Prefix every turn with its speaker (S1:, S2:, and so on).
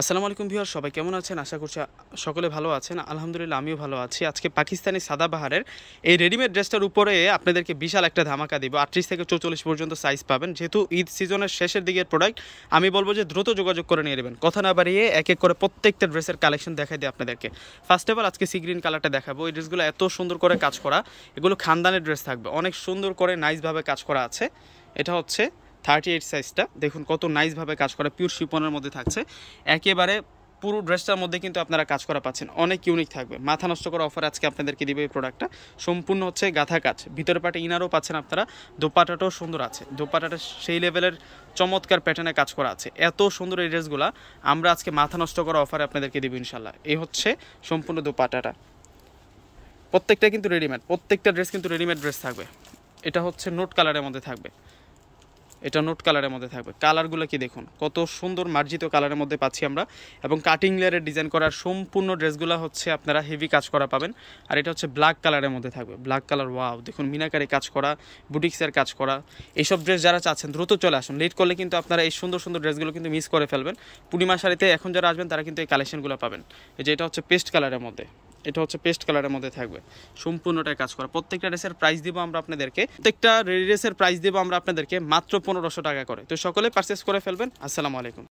S1: আসসালামু আলাইকুম ভিউয়ার সবাই কেমন আছেন আশা করছি সকলে ভালো আছেন আলহামদুলিল্লাহ আমিও ভালো আছি আজকে পাকিস্তানি সাদাবাহারের এই রেডিমেড ড্রেসটার উপরে আপনাদেরকে বিশাল একটা ধামাকা দিব আটত্রিশ থেকে চৌচল্লিশ পর্যন্ত সাইজ পাবেন যেহেতু ঈদ সিজনের শেষের দিকের প্রোডাক্ট আমি বলবো যে দ্রুত যোগাযোগ করে নিয়ে নেবেন কথা না বাড়িয়ে এক এক করে প্রত্যেকটা ড্রেসের কালেকশন দেখাই দিই আপনাদেরকে ফার্স্ট অফ অল আজকে সি গ্রিন কালারটা দেখাবো এই ড্রেসগুলো এত সুন্দর করে কাজ করা এগুলো খানদানের ড্রেস থাকবে অনেক সুন্দর করে নাইসভাবে কাজ করা আছে এটা হচ্ছে থার্টি এইট সাইজটা দেখুন কত নাইসভাবে কাজ করা পিওর শিপনের মধ্যে থাকছে একেবারে পুরো ড্রেসটার মধ্যে কিন্তু আপনারা কাজ করা পাচ্ছেন অনেক ইউনিক থাকবে মাথা নষ্ট করা অফার আজকে আপনাদেরকে দিবে এই প্রোডাক্টটা সম্পূর্ণ হচ্ছে গাথা কাজ ভিতরে পাটে ইনারও পাচ্ছেন আপনারা দোপাটাটাও সুন্দর আছে দোপাটাটা সেই লেভেলের চমৎকার প্যাটার্নে কাজ করা আছে এত সুন্দর এই ড্রেসগুলো আমরা আজকে মাথা নষ্ট করা অফার আপনাদেরকে দিব ইনশাল্লাহ এই হচ্ছে সম্পূর্ণ দোপাটাটা প্রত্যেকটা কিন্তু রেডিমেড প্রত্যেকটা ড্রেস কিন্তু রেডিমেড ড্রেস থাকবে এটা হচ্ছে নোট কালারের মধ্যে থাকবে এটা নোট কালারের মধ্যে থাকবে কালারগুলো কি দেখুন কত সুন্দর মার্জিত কালারের মধ্যে পাচ্ছি আমরা এবং কাটিং লেয়ারের ডিজাইন করার সম্পূর্ণ ড্রেসগুলো হচ্ছে আপনারা হেভি কাজ করা পাবেন আর এটা হচ্ছে ব্ল্যাক কালারের মধ্যে থাকবে ব্ল্যাক কালার ওয়াও দেখুন মিনাকারি কাজ করা বুটিক্সের কাজ করা এইসব ড্রেস যারা চাচ্ছেন দ্রুত চলে আসুন লেট করলে কিন্তু আপনারা এই সুন্দর সুন্দর ড্রেসগুলো কিন্তু মিস করে ফেলবেন পূর্ণিমা শাড়িতে এখন যারা আসবেন তারা কিন্তু এই কালেকশনগুলো পাবেন এই যে এটা হচ্ছে পেস্ট কালারের মধ্যে এটা হচ্ছে পেস্ট কালারের মধ্যে থাকবে সম্পূর্ণটাই কাজ করা প্রত্যেকটা রেসের প্রাইস দিব আমরা আপনাদেরকে প্রত্যেকটা রেসের প্রাইস দেবো আমরা আপনাদেরকে মাত্র পনেরোশো টাকা করে তো সকলে পারচেস করে ফেলবেন আসসালামু আলাইকুম